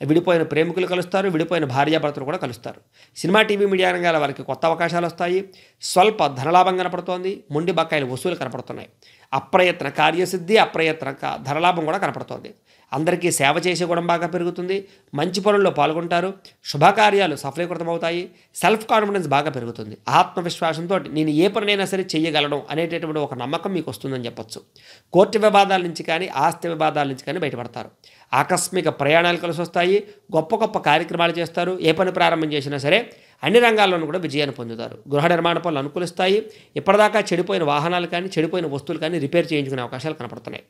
విడిపోయిన ప్రేమికులు కలుస్తారు విడిపోయిన భార్యాభర్తలు కూడా కలుస్తారు సినిమా టీవీ మీడియా రంగాల వారికి కొత్త అవకాశాలు వస్తాయి స్వల్ప ధనలాభం కనపడుతోంది ముండి బకాయిల వసూలు కనపడుతున్నాయి అప్రయత్న కార్యసిద్ధి అప్రయత్న ధనలాభం కూడా కనపడుతోంది అందరికీ సేవ చేసే గుణం బాగా పెరుగుతుంది మంచి పనుల్లో పాల్గొంటారు శుభకార్యాలు సఫలీకృతమవుతాయి సెల్ఫ్ కాన్ఫిడెన్స్ బాగా పెరుగుతుంది ఆత్మవిశ్వాసంతో నేను ఏ పనినైనా సరే చేయగలను అనేటటువంటి ఒక నమ్మకం మీకు వస్తుందని చెప్పొచ్చు కోర్టు వివాదాల నుంచి కానీ ఆస్తి వివాదాల నుంచి కానీ బయటపడతారు ఆకస్మిక ప్రయాణాలు కలిసి వస్తాయి గొప్ప గొప్ప కార్యక్రమాలు చేస్తారు ఏ పని ప్రారంభం చేసినా సరే అన్ని రంగాల్లోనూ కూడా విజయాన్ని పొందుతారు గృహ నిర్మాణ పనులు అనుకూలిస్తాయి ఇప్పటిదాకా చెడిపోయిన వాహనాలు కానీ చెడిపోయిన వస్తువులు కానీ రిపేర్ చేయించుకునే అవకాశాలు కనపడుతున్నాయి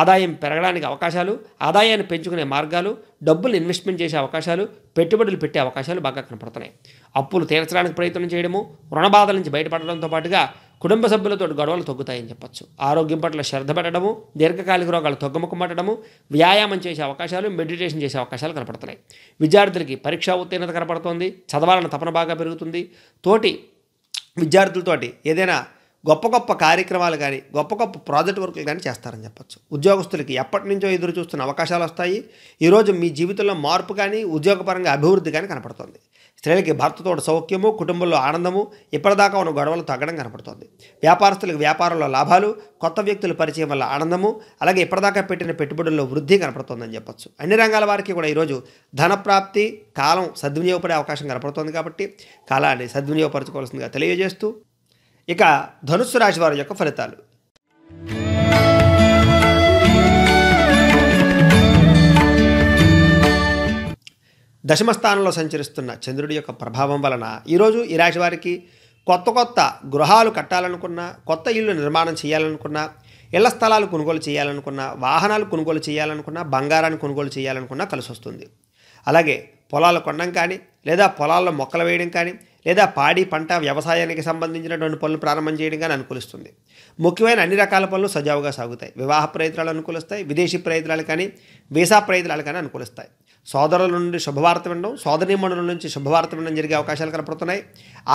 ఆదాయం పెరగడానికి అవకాశాలు ఆదాయాన్ని పెంచుకునే మార్గాలు డబ్బులు ఇన్వెస్ట్మెంట్ చేసే అవకాశాలు పెట్టుబడులు పెట్టే అవకాశాలు బాగా కనపడుతున్నాయి అప్పులు తీర్చడానికి ప్రయత్నం చేయడము రుణ నుంచి బయటపడడంతో పాటుగా కుటుంబ సభ్యులతో గొడవలు తగ్గుతాయని చెప్పచ్చు ఆరోగ్యం పట్ల శ్రద్ధ పెట్టడము దీర్ఘకాలిక రోగాలు తగ్గుముఖం పట్టడము వ్యాయామం చేసే అవకాశాలు మెడిటేషన్ చేసే అవకాశాలు కనపడుతున్నాయి విద్యార్థులకి పరీక్షా ఉత్తీర్ణత కనపడుతోంది చదవాలన్న తపన బాగా పెరుగుతుంది తోటి విద్యార్థులతోటి ఏదైనా గొప్ప గొప్ప కార్యక్రమాలు కానీ గొప్ప గొప్ప ప్రాజెక్ట్ వర్క్లు కానీ చేస్తారని చెప్పచ్చు ఉద్యోగస్తులకి ఎప్పటి నుంచో ఎదురు చూస్తున్న అవకాశాలు వస్తాయి ఈరోజు మీ జీవితంలో మార్పు కానీ ఉద్యోగపరంగా అభివృద్ధి కానీ కనపడుతుంది స్త్రీలకి భర్తతో సౌఖ్యము కుటుంబంలో ఆనందము ఇప్పటిదాకా ఉన్న గొడవలు తగ్గడం కనపడుతుంది వ్యాపారస్తులకు వ్యాపారంలో లాభాలు కొత్త వ్యక్తుల పరిచయం వల్ల ఆనందము అలాగే ఇప్పటిదాకా పెట్టిన పెట్టుబడుల్లో వృద్ధి కనపడుతుందని చెప్పొచ్చు అన్ని రంగాల వారికి కూడా ఈరోజు ధనప్రాప్తి కాలం సద్వినియోగపడే అవకాశం కనపడుతుంది కాబట్టి కాలాన్ని సద్వినియోగపరచుకోవాల్సిందిగా తెలియజేస్తూ ఇక ధనుస్సు రాశి వారి యొక్క ఫలితాలు దశమస్థానంలో సంచరిస్తున్న చంద్రుడి యొక్క ప్రభావం వలన ఈరోజు ఈ రాశి వారికి కొత్త కొత్త గృహాలు కట్టాలనుకున్నా కొత్త ఇల్లు నిర్మాణం చేయాలనుకున్నా ఇళ్ల స్థలాలు కొనుగోలు చేయాలనుకున్నా వాహనాలు కొనుగోలు చేయాలనుకున్నా బంగారాన్ని కొనుగోలు చేయాలనుకున్నా కలిసి వస్తుంది అలాగే పొలాలు కొనడం కానీ లేదా పొలాల్లో మొక్కలు వేయడం కానీ లేదా పాడి పంట వ్యవసాయానికి సంబంధించినటువంటి పనులు ప్రారంభం చేయడం కానీ అనుకూలిస్తుంది ముఖ్యమైన అన్ని రకాల పనులు సజావుగా సాగుతాయి వివాహ ప్రయత్నాలు అనుకూలిస్తాయి విదేశీ ప్రయత్నాలు కానీ వీసా ప్రయత్నాలు కానీ అనుకూలిస్తాయి సోదరుల నుండి శుభవార్త వినడం మండలం నుంచి శుభవార్త వినడం జరిగే అవకాశాలు కనపడుతున్నాయి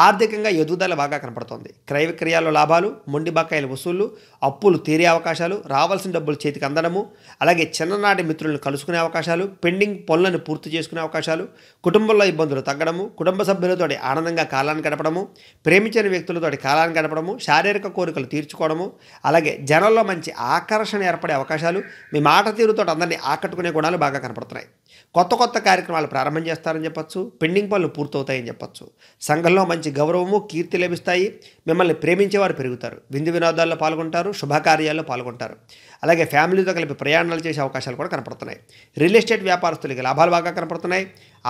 ఆర్థికంగా ఎదుగుదల బాగా కనపడుతుంది క్రయ విక్రయాల్లో లాభాలు మొండి బకాయిల వసూళ్లు అప్పులు తీరే అవకాశాలు రావాల్సిన డబ్బులు చేతికి అందడము అలాగే చిన్ననాటి మిత్రులను కలుసుకునే అవకాశాలు పెండింగ్ పనులను పూర్తి చేసుకునే అవకాశాలు కుటుంబంలో ఇబ్బందులు తగ్గడము కుటుంబ సభ్యులతో ఆనందంగా కాలాన్ని గడపడము ప్రేమించిన వ్యక్తులతో కాలాన్ని గడపడము శారీరక కోరికలు తీర్చుకోవడము అలాగే జనంలో మంచి ఆకర్షణ ఏర్పడే అవకాశాలు మీ మాట తీరుతో అందరినీ ఆకట్టుకునే గుణాలు బాగా కనపడుతున్నాయి కొత్త కొత్త కార్యక్రమాలు ప్రారంభం చేస్తారని చెప్పచ్చు పెండింగ్ పనులు పూర్తవుతాయని చెప్పచ్చు సంఘంలో మంచి గౌరవము కీర్తి లభిస్తాయి మిమ్మల్ని ప్రేమించేవారు పెరుగుతారు విందు వినోదాల్లో పాల్గొంటారు శుభకార్యాల్లో పాల్గొంటారు అలాగే ఫ్యామిలీతో కలిపి ప్రయాణాలు చేసే అవకాశాలు కూడా కనపడుతున్నాయి రియల్ ఎస్టేట్ వ్యాపారస్తులకి లాభాలు బాగా కనపడుతున్నాయి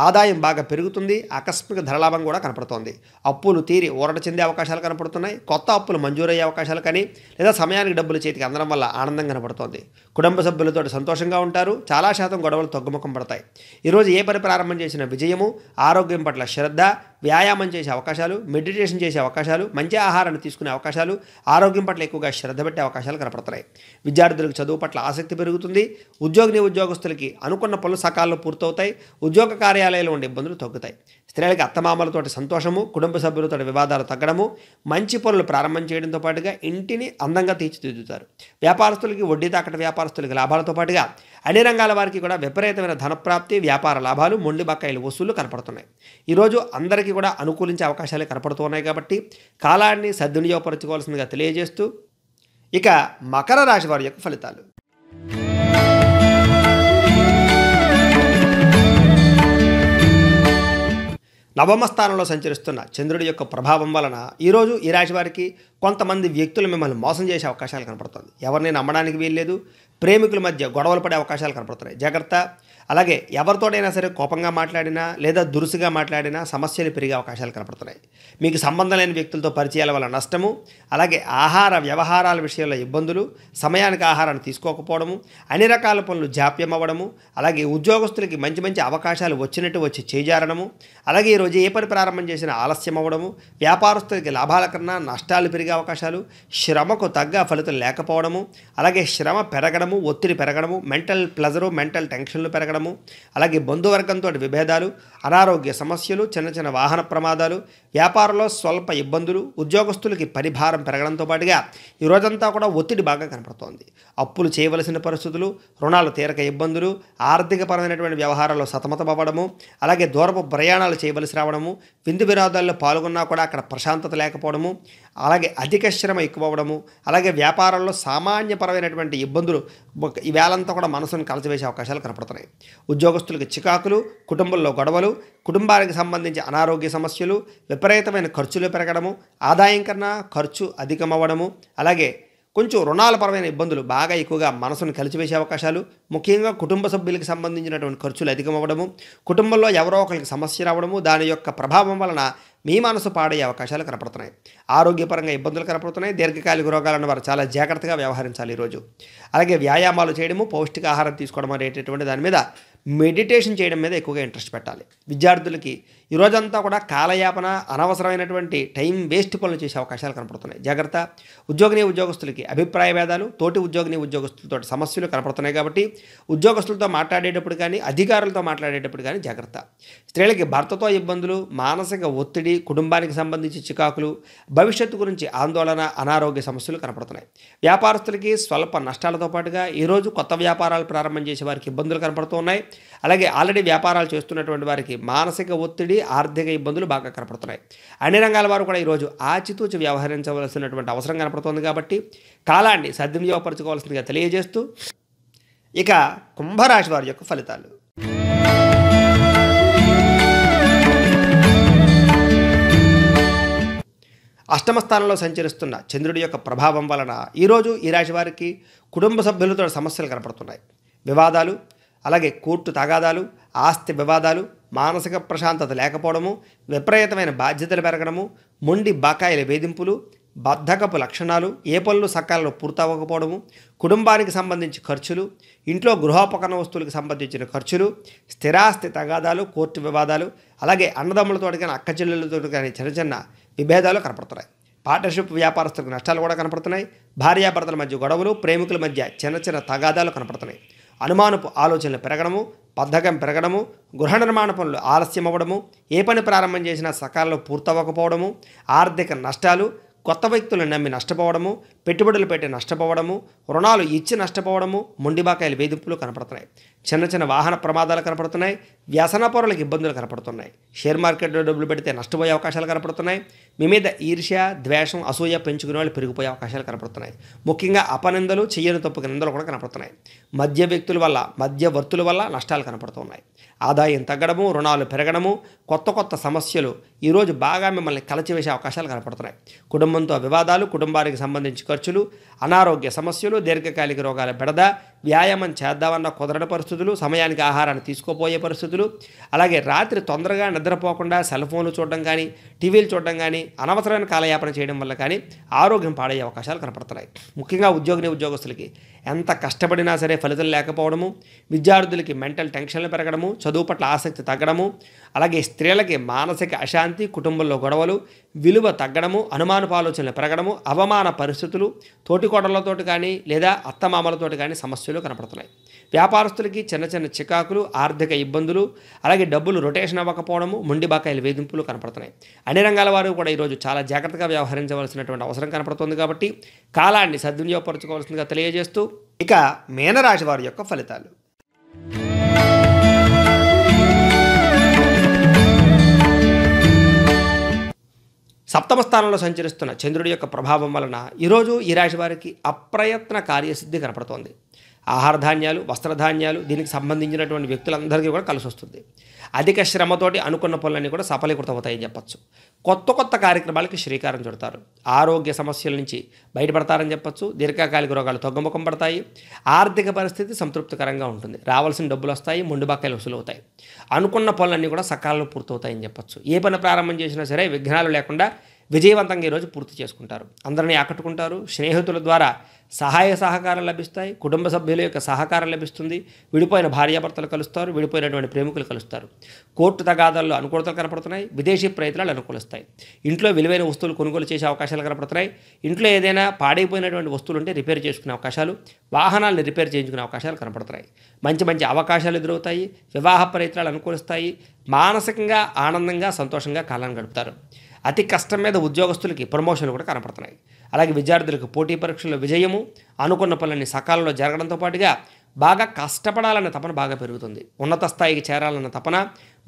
ఆదాయం బాగా పెరుగుతుంది ఆకస్మిక ధరలాభం కూడా కనపడుతోంది అప్పులు తీరి ఊరట చెందే అవకాశాలు కనపడుతున్నాయి కొత్త అప్పులు మంజూరయ్యే అవకాశాలు కానీ లేదా సమయానికి డబ్బులు చేతికి అందడం వల్ల ఆనందం కనపడుతోంది కుటుంబ సభ్యులతో సంతోషంగా ఉంటారు చాలా శాతం గొడవలు తగ్గుముఖం పడతాయి ఈరోజు ఏ పని ప్రారంభం చేసిన విజయము ఆరోగ్యం పట్ల శ్రద్ధ వ్యాయామం చేసే అవకాశాలు మెడిటేషన్ చేసే అవకాశాలు మంచి ఆహారాన్ని తీసుకునే అవకాశాలు ఆరోగ్యం పట్ల ఎక్కువగా శ్రద్ధ పెట్టే అవకాశాలు కనపడతాయి విద్యార్థులకు చదువు పట్ల ఆసక్తి పెరుగుతుంది ఉద్యోగిని ఉద్యోగస్తులకి అనుకున్న పనులు సకాలంలో పూర్తవుతాయి ఉద్యోగ కార్యాలయంలో ఉండే ఇబ్బందులు తగ్గుతాయి స్త్రీలకి అత్తమామలతోటి సంతోషము కుటుంబ సభ్యులతో వివాదాలు తగ్గడము మంచి పనులు ప్రారంభం చేయడంతో పాటుగా ఇంటిని అందంగా తీర్చిదిద్దుతారు వ్యాపారస్తులకి వడ్డీ తాకట వ్యాపారస్తులకి లాభాలతో పాటుగా అన్ని రంగాల వారికి కూడా విపరీతమైన ధనప్రాప్తి వ్యాపార లాభాలు మొండి బకాయిల వసూళ్లు కనపడుతున్నాయి ఈరోజు అందరికీ కూడా అనుకూలించే అవకాశాలు కనపడుతున్నాయి కాబట్టి కాలాన్ని సద్వినియోగపరచుకోవాల్సిందిగా తెలియజేస్తూ ఇక మకర రాశి వారి యొక్క ఫలితాలు నవమ స్థానంలో సంచరిస్తున్న చంద్రుడి యొక్క ప్రభావం వలన ఈరోజు ఈ రాశి వారికి కొంతమంది వ్యక్తులు మిమ్మల్ని మోసం చేసే అవకాశాలు కనపడుతుంది ఎవరిని నమ్మడానికి వీల్లేదు ప్రేమికుల మధ్య గొడవలు పడే అవకాశాలు కనపడుతున్నాయి జాగ్రత్త అలాగే ఎవరితోనైనా సరే కోపంగా మాట్లాడినా లేదా దురుసుగా మాట్లాడినా సమస్యలు పెరిగే అవకాశాలు కనపడుతున్నాయి మీకు సంబంధం లేని వ్యక్తులతో పరిచయాల వల్ల నష్టము అలాగే ఆహార వ్యవహారాల విషయంలో ఇబ్బందులు సమయానికి ఆహారాన్ని తీసుకోకపోవడము అన్ని రకాల పనులు జాప్యం అవ్వడము అలాగే ఉద్యోగస్తులకి మంచి మంచి అవకాశాలు వచ్చినట్టు వచ్చి చేజారడము అలాగే ఈరోజు ఏ పని ప్రారంభం చేసినా ఆలస్యం అవ్వడము వ్యాపారస్తులకి లాభాల కన్నా నష్టాలు పెరిగే అవకాశాలు శ్రమకు తగ్గ ఫలితం లేకపోవడము అలాగే శ్రమ పెరగడము ఒత్తిడి పెరగడము మెంటల్ ప్లెజరు మెంటల్ టెన్షన్లు పెరగడం జరగడము అలాగే బంధువర్గంతో విభేదాలు అనారోగ్య సమస్యలు చిన్న చిన్న వాహన ప్రమాదాలు వ్యాపారంలో స్వల్ప ఇబ్బందులు ఉద్యోగస్తులకి పరిభారం పెరగడంతో పాటుగా ఈ రోజంతా కూడా ఒత్తిడి బాగా కనపడుతోంది అప్పులు చేయవలసిన పరిస్థితులు రుణాలు తీరక ఇబ్బందులు ఆర్థికపరమైనటువంటి వ్యవహారాల్లో సతమతమవ్వడము అలాగే దూరపు ప్రయాణాలు చేయవలసి రావడము విందు వినోదాల్లో పాల్గొన్నా కూడా అక్కడ ప్రశాంతత లేకపోవడము అలాగే అధిక శ్రమ ఎక్కువ అవ్వడము అలాగే వ్యాపారాల్లో సామాన్యపరమైనటువంటి ఇబ్బందులు వేలంతా కూడా మనసును కలచివేసే అవకాశాలు కనపడుతున్నాయి ఉద్యోగస్తులకు చికాకులు కుటుంబంలో గొడవలు కుటుంబానికి సంబంధించి అనారోగ్య సమస్యలు విపరీతమైన ఖర్చులు పెరగడము ఆదాయం కన్నా ఖర్చు అధికమవ్వడము అలాగే కొంచెం రుణాల పరమైన ఇబ్బందులు బాగా ఎక్కువగా మనసును కలిసివేసే అవకాశాలు ముఖ్యంగా కుటుంబ సభ్యులకు సంబంధించినటువంటి ఖర్చులు అధికమవ్వడము కుటుంబంలో ఎవరో ఒకరికి సమస్య రావడము దాని యొక్క ప్రభావం వలన మీ మనసు పాడయ్యే అవకాశాలు కనపడుతున్నాయి ఆరోగ్యపరంగా ఇబ్బందులు కనపడుతున్నాయి దీర్ఘకాలిక రోగాలను వారు చాలా జాగ్రత్తగా వ్యవహరించాలి ఈరోజు అలాగే వ్యాయామాలు చేయడము పౌష్టికాహారం తీసుకోవడం అనేటటువంటి దాని మీద మెడిటేషన్ చేయడం మీద ఎక్కువగా ఇంట్రెస్ట్ పెట్టాలి విద్యార్థులకి ఈరోజంతా కూడా కాలయాపన అనవసరమైనటువంటి టైం వేస్ట్ పనులు చేసే అవకాశాలు కనపడుతున్నాయి జాగ్రత్త ఉద్యోగిని ఉద్యోగస్తులకి అభిప్రాయ భేదాలు తోటి ఉద్యోగిని ఉద్యోగస్తులతో సమస్యలు కనపడుతున్నాయి కాబట్టి ఉద్యోగస్తులతో మాట్లాడేటప్పుడు కానీ అధికారులతో మాట్లాడేటప్పుడు కానీ జాగ్రత్త స్త్రీలకి భర్తతో ఇబ్బందులు మానసిక ఒత్తిడి కుటుంబానికి సంబంధించి చికాకులు భవిష్యత్తు గురించి ఆందోళన అనారోగ్య సమస్యలు కనపడుతున్నాయి వ్యాపారస్తులకి స్వల్ప నష్టాలతో పాటుగా ఈరోజు కొత్త వ్యాపారాలు ప్రారంభం చేసే వారికి ఇబ్బందులు కనపడుతున్నాయి అలాగే ఆల్రెడీ వ్యాపారాలు చేస్తున్నటువంటి వారికి మానసిక ఒత్తిడి ఆర్థిక ఇబ్బందులు బాగా కనపడుతున్నాయి అన్ని రంగాల వారు కూడా ఈరోజు ఆచితూచి వ్యవహరించవలసినటువంటి అవసరం కనపడుతోంది కాబట్టి కాలాన్ని సద్వినియోగపరచుకోవాల్సిందిగా తెలియజేస్తూ ఇక కుంభరాశి వారి యొక్క ఫలితాలు అష్టమ స్థానంలో సంచరిస్తున్న చంద్రుడి యొక్క ప్రభావం వలన ఈరోజు ఈ రాశి వారికి కుటుంబ సభ్యులతో సమస్యలు కనపడుతున్నాయి వివాదాలు అలాగే కోర్టు తగాదాలు ఆస్తి వివాదాలు మానసిక ప్రశాంతత లేకపోవడము విపరీతమైన బాధ్యతలు పెరగడము మొండి బకాయిల వేధింపులు బద్ధకపు లక్షణాలు ఏ పనులు సకాలంలో పూర్తవ్వకపోవడము కుటుంబానికి సంబంధించి ఖర్చులు ఇంట్లో గృహోపకరణ వస్తువులకు సంబంధించిన ఖర్చులు స్థిరాస్తి తగాదాలు కోర్టు వివాదాలు అలాగే అన్నదమ్ములతోటి కానీ అక్క చెల్లెళ్ళతో కానీ చిన్న చిన్న విభేదాలు కనపడుతున్నాయి పార్ట్నర్షిప్ వ్యాపారస్తులకు నష్టాలు కూడా కనపడుతున్నాయి భార్యాభర్తల మధ్య గొడవలు ప్రేమికుల మధ్య చిన్న చిన్న తగాదాలు కనపడుతున్నాయి అనుమానపు ఆలోచనలు పెరగడము బద్ధకం పెరగడము గృహ నిర్మాణ పనులు ఆలస్యం అవ్వడము ఏ పని ప్రారంభం చేసినా సకాలంలో పూర్తవ్వకపోవడము ఆర్థిక నష్టాలు కొత్త వ్యక్తులను నమ్మి నష్టపోవడము పెట్టుబడులు పెట్టి నష్టపోవడము రుణాలు ఇచ్చి నష్టపోవడము మొండిబాకాయల వేధింపులు కనపడుతున్నాయి చిన్న చిన్న వాహన ప్రమాదాలు కనపడుతున్నాయి వ్యసనపరులకు ఇబ్బందులు కనపడుతున్నాయి షేర్ మార్కెట్లో డబ్బులు పెడితే నష్టపోయే అవకాశాలు కనపడుతున్నాయి మీ మీద ఈర్ష్య ద్వేషం అసూయ పెంచుకునే వాళ్ళు పెరిగిపోయే అవకాశాలు కనపడుతున్నాయి ముఖ్యంగా అపనిందలు చెయ్యని తప్పు నిందలు కూడా కనపడుతున్నాయి మధ్య వ్యక్తుల వల్ల మధ్యవర్తుల వల్ల నష్టాలు కనపడుతున్నాయి ఆదాయం తగ్గడము రుణాలు పెరగడము కొత్త కొత్త సమస్యలు ఈరోజు బాగా మిమ్మల్ని కలచివేసే అవకాశాలు కనపడుతున్నాయి కుటుంబంతో వివాదాలు కుటుంబానికి సంబంధించి ఖర్చులు అనారోగ్య సమస్యలు దీర్ఘకాలిక రోగాల బెడద వ్యాయామం చేద్దామన్న కుదరని పరిస్థితులు సమయానికి ఆహారాన్ని తీసుకోపోయే పరిస్థితులు అలాగే రాత్రి తొందరగా నిద్రపోకుండా సెల్ ఫోన్లు చూడడం కానీ టీవీలు చూడడం కానీ అనవసరమైన కాలయాపన చేయడం వల్ల కానీ ఆరోగ్యం పాడయ్యే అవకాశాలు కనపడుతున్నాయి ముఖ్యంగా ఉద్యోగిని ఉద్యోగస్తులకి ఎంత కష్టపడినా సరే ఫలితం లేకపోవడము విద్యార్థులకి మెంటల్ టెన్షన్లు పెరగడము చదువు పట్ల ఆసక్తి తగ్గడము అలాగే స్త్రీలకి మానసిక అశాంతి కుటుంబంలో గొడవలు విలువ తగ్గడము అనుమానపు ఆలోచనలు పెరగడము అవమాన పరిస్థితులు తోటికోడలతోటి కానీ లేదా అత్తమామలతోటి కానీ సమస్యలు సమస్యలు కనపడుతున్నాయి వ్యాపారస్తులకి చిన్న చిన్న చికాకులు ఆర్థిక ఇబ్బందులు అలాగే డబ్బులు రొటేషన్ అవ్వకపోవడము మొండి బకాయిల వేధింపులు కనపడుతున్నాయి అన్ని రంగాల వారు కూడా ఈరోజు చాలా జాగ్రత్తగా వ్యవహరించవలసినటువంటి అవసరం కనపడుతుంది కాబట్టి కాలాన్ని సద్వినియోగపరచుకోవాల్సిందిగా తెలియజేస్తూ ఇక మీనరాశి వారి యొక్క ఫలితాలు సప్తమ స్థానంలో సంచరిస్తున్న చంద్రుడి యొక్క ప్రభావం వలన ఈరోజు ఈ రాశి వారికి అప్రయత్న కార్యసిద్ధి కనపడుతోంది ఆహార ధాన్యాలు వస్త్రధాన్యాలు దీనికి సంబంధించినటువంటి వ్యక్తులందరికీ కూడా కలిసి వస్తుంది అధిక శ్రమతోటి అనుకున్న పనులన్నీ కూడా సఫలీకృతమవుతాయని చెప్పచ్చు కొత్త కొత్త కార్యక్రమాలకి శ్రీకారం చుడతారు ఆరోగ్య సమస్యల నుంచి బయటపడతారని చెప్పచ్చు దీర్ఘకాలిక రోగాలు తగ్గుముఖం పడతాయి ఆర్థిక పరిస్థితి సంతృప్తికరంగా ఉంటుంది రావాల్సిన డబ్బులు వస్తాయి మొండుబాకాయలు వసూలవుతాయి అనుకున్న పనులన్నీ కూడా సకాలంలో పూర్తవుతాయని చెప్పచ్చు ఏ పని ప్రారంభం చేసినా సరే విఘ్నాలు లేకుండా విజయవంతంగా ఈరోజు పూర్తి చేసుకుంటారు అందరినీ ఆకట్టుకుంటారు స్నేహితుల ద్వారా సహాయ సహకారం లభిస్తాయి కుటుంబ సభ్యుల యొక్క సహకారం లభిస్తుంది విడిపోయిన భార్యాభర్తలు కలుస్తారు విడిపోయినటువంటి ప్రేమికులు కలుస్తారు కోర్టు తగాదాల్లో అనుకూలతలు కనపడుతున్నాయి విదేశీ ప్రయత్నాలు అనుకూలిస్తాయి ఇంట్లో విలువైన వస్తువులు కొనుగోలు చేసే అవకాశాలు కనపడుతున్నాయి ఇంట్లో ఏదైనా పాడైపోయినటువంటి వస్తువులు ఉంటే రిపేర్ చేసుకునే అవకాశాలు వాహనాలను రిపేర్ చేయించుకునే అవకాశాలు కనపడుతున్నాయి మంచి మంచి అవకాశాలు ఎదురవుతాయి వివాహ ప్రయత్నాలు అనుకూలిస్తాయి మానసికంగా ఆనందంగా సంతోషంగా కాలాన్ని గడుపుతారు అతి కష్టం మీద ఉద్యోగస్తులకి ప్రమోషన్లు కూడా కనపడుతున్నాయి అలాగే విద్యార్థులకు పోటీ పరీక్షల విజయము అనుకున్న పనులన్నీ సకాలంలో జరగడంతో పాటుగా బాగా కష్టపడాలన్న తపన బాగా పెరుగుతుంది ఉన్నత స్థాయికి చేరాలన్న తపన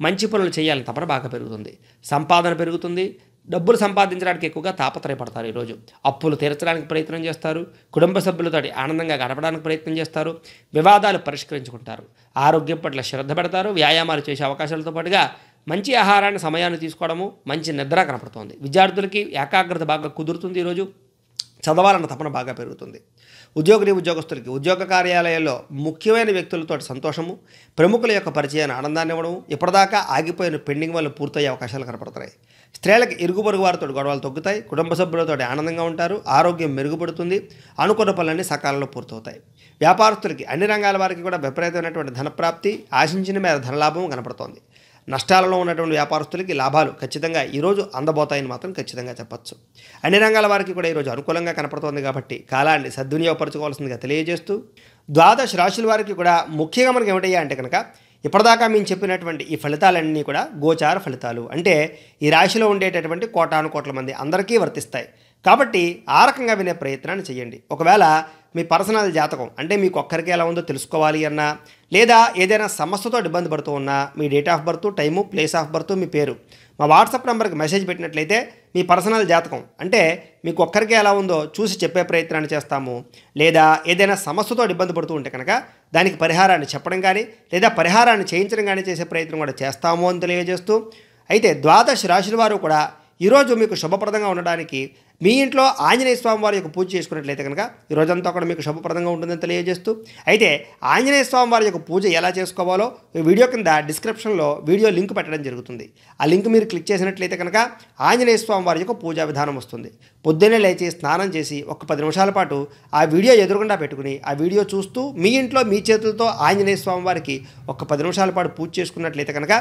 మంచి పనులు చేయాలన్న తపన బాగా పెరుగుతుంది సంపాదన పెరుగుతుంది డబ్బులు సంపాదించడానికి ఎక్కువగా తాపత్రయపడతారు ఈరోజు అప్పులు తీర్చడానికి ప్రయత్నం చేస్తారు కుటుంబ సభ్యులతో ఆనందంగా గడపడానికి ప్రయత్నం చేస్తారు వివాదాలు పరిష్కరించుకుంటారు ఆరోగ్యం పట్ల శ్రద్ధ పెడతారు వ్యాయామాలు చేసే అవకాశాలతో పాటుగా మంచి ఆహారాన్ని సమయాన్ని తీసుకోవడము మంచి నిద్ర కనపడుతోంది విద్యార్థులకి ఏకాగ్రత బాగా కుదురుతుంది ఈరోజు చదవాలన్న తపన బాగా పెరుగుతుంది ఉద్యోగిని ఉద్యోగస్తులకి ఉద్యోగ కార్యాలయాల్లో ముఖ్యమైన వ్యక్తులతో సంతోషము ప్రముఖుల యొక్క పరిచయాన్ని ఆనందాన్ని ఇవ్వడం ఇప్పటిదాకా ఆగిపోయిన పెండింగ్ వల్ల పూర్తయ్యే అవకాశాలు కనపడుతున్నాయి స్త్రీలకు ఇరుగు పొరుగు వారితో గొడవలు తగ్గుతాయి కుటుంబ సభ్యులతో ఆనందంగా ఉంటారు ఆరోగ్యం మెరుగుపడుతుంది అనుకున్న పనులన్నీ సకాలంలో పూర్తవుతాయి వ్యాపారస్తులకి అన్ని రంగాల వారికి కూడా విపరీతమైనటువంటి ధనప్రాప్తి ఆశించిన మీద ధనలాభం కనపడుతోంది నష్టాలలో ఉన్నటువంటి వ్యాపారస్తులకి లాభాలు ఖచ్చితంగా ఈరోజు అందబోతాయని మాత్రం ఖచ్చితంగా చెప్పచ్చు అన్ని రంగాల వారికి కూడా ఈరోజు అనుకూలంగా కనపడుతోంది కాబట్టి కాలాన్ని సద్వినియోగపరచుకోవాల్సిందిగా తెలియజేస్తూ ద్వాదశ రాశుల వారికి కూడా ముఖ్యంగా మనకి ఏమిటయ్యా అంటే కనుక ఇప్పటిదాకా మేము చెప్పినటువంటి ఈ ఫలితాలన్నీ కూడా గోచార ఫలితాలు అంటే ఈ రాశిలో ఉండేటటువంటి కోటాను కోట్ల మంది అందరికీ వర్తిస్తాయి కాబట్టి ఆ రకంగా వినే ప్రయత్నాన్ని చేయండి ఒకవేళ మీ పర్సనల్ జాతకం అంటే మీకు ఒక్కరికి ఎలా ఉందో తెలుసుకోవాలి అన్నా లేదా ఏదైనా సమస్యతో ఇబ్బంది పడుతూ ఉన్నా మీ date of birth time place of birth మీ పేరు మా వాట్సాప్ నెంబర్కి మెసేజ్ పెట్టినట్లయితే మీ పర్సనల్ జాతకం అంటే మీకు ఒక్కరికి ఎలా ఉందో చూసి చెప్పే ప్రయత్నాన్ని చేస్తాము లేదా ఏదైనా సమస్యతో ఇబ్బంది పడుతూ ఉంటే కనుక దానికి పరిహారాన్ని చెప్పడం కానీ లేదా పరిహారాన్ని చేయించడం కానీ చేసే ప్రయత్నం కూడా చేస్తాము అని తెలియజేస్తూ అయితే ద్వాదశ రాశుల వారు కూడా ఈరోజు మీకు శుభప్రదంగా ఉండడానికి మీ ఇంట్లో ఆంజనేయ స్వామి వారి యొక్క పూజ చేసుకున్నట్లయితే కనుక ఈ రోజంతా కూడా మీకు శుభప్రదంగా ఉంటుందని తెలియజేస్తూ అయితే ఆంజనేయ స్వామి వారి యొక్క పూజ ఎలా చేసుకోవాలో వీడియో కింద డిస్క్రిప్షన్లో వీడియో లింక్ పెట్టడం జరుగుతుంది ఆ లింక్ మీరు క్లిక్ చేసినట్లయితే కనుక ఆంజనేయ స్వామి వారి యొక్క పూజా విధానం వస్తుంది పొద్దున్నే లేచి స్నానం చేసి ఒక పది నిమిషాల పాటు ఆ వీడియో ఎదురుగుండా పెట్టుకుని ఆ వీడియో చూస్తూ మీ ఇంట్లో మీ చేతులతో ఆంజనేయ స్వామి వారికి ఒక పది నిమిషాల పాటు పూజ చేసుకున్నట్లయితే కనుక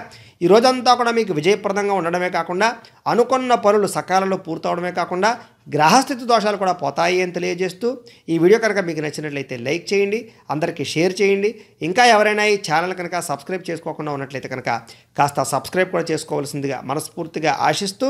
ఈ రోజంతా కూడా మీకు విజయప్రదంగా ఉండడమే కాకుండా అనుకున్న పనులు సకాలంలో పూర్తవడమే కాకుండా గ్రహస్థితి దోషాలు కూడా పోతాయి అని తెలియజేస్తూ ఈ వీడియో కనుక మీకు నచ్చినట్లయితే లైక్ చేయండి అందరికీ షేర్ చేయండి ఇంకా ఎవరైనా ఈ ఛానల్ కనుక సబ్స్క్రైబ్ చేసుకోకుండా ఉన్నట్లయితే కనుక కాస్త సబ్స్క్రైబ్ కూడా చేసుకోవాల్సిందిగా మనస్ఫూర్తిగా ఆశిస్తూ